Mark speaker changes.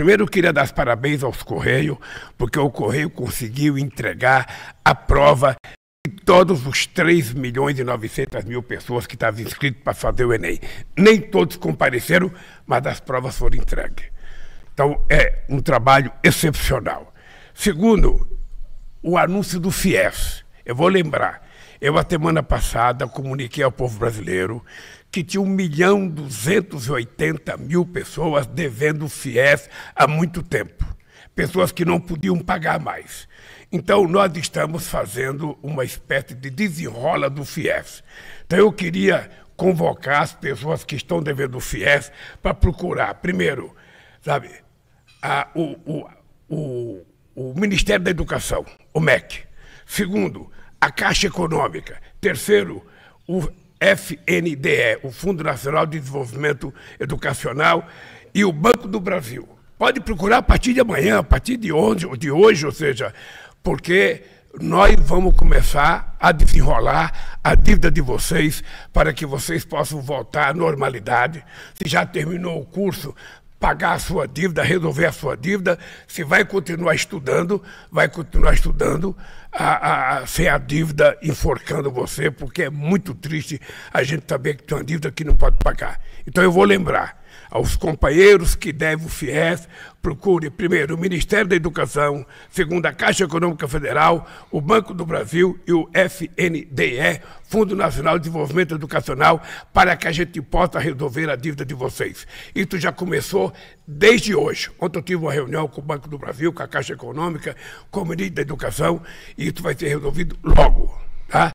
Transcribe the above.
Speaker 1: Primeiro, eu queria dar parabéns aos Correios, porque o Correio conseguiu entregar a prova de todos os 3 milhões e 900 mil pessoas que estavam inscritas para fazer o Enem. Nem todos compareceram, mas as provas foram entregues. Então, é um trabalho excepcional. Segundo, o anúncio do FIES. Eu vou lembrar eu, a semana passada, comuniquei ao povo brasileiro que tinha 1 milhão 280 mil pessoas devendo FIES há muito tempo. Pessoas que não podiam pagar mais. Então, nós estamos fazendo uma espécie de desenrola do FIES. Então, eu queria convocar as pessoas que estão devendo FIES para procurar, primeiro, sabe, a, o, o, o, o Ministério da Educação, o MEC. Segundo, a Caixa Econômica. Terceiro, o FNDE, o Fundo Nacional de Desenvolvimento Educacional, e o Banco do Brasil. Pode procurar a partir de amanhã, a partir de hoje, de hoje ou seja, porque nós vamos começar a desenrolar a dívida de vocês para que vocês possam voltar à normalidade. Se já terminou o curso, pagar a sua dívida, resolver a sua dívida, se vai continuar estudando, vai continuar estudando, a, a, a, sem a dívida enforcando você, porque é muito triste a gente saber que tem uma dívida que não pode pagar. Então eu vou lembrar, aos companheiros que devem o FIES, procure primeiro o Ministério da Educação, segundo a Caixa Econômica Federal, o Banco do Brasil e o FNDE, Fundo Nacional de Desenvolvimento Educacional, para que a gente possa resolver a dívida de vocês. Isso já começou desde hoje. Ontem eu tive uma reunião com o Banco do Brasil, com a Caixa Econômica, com o Ministro da Educação, e isso vai ser resolvido logo. Tá?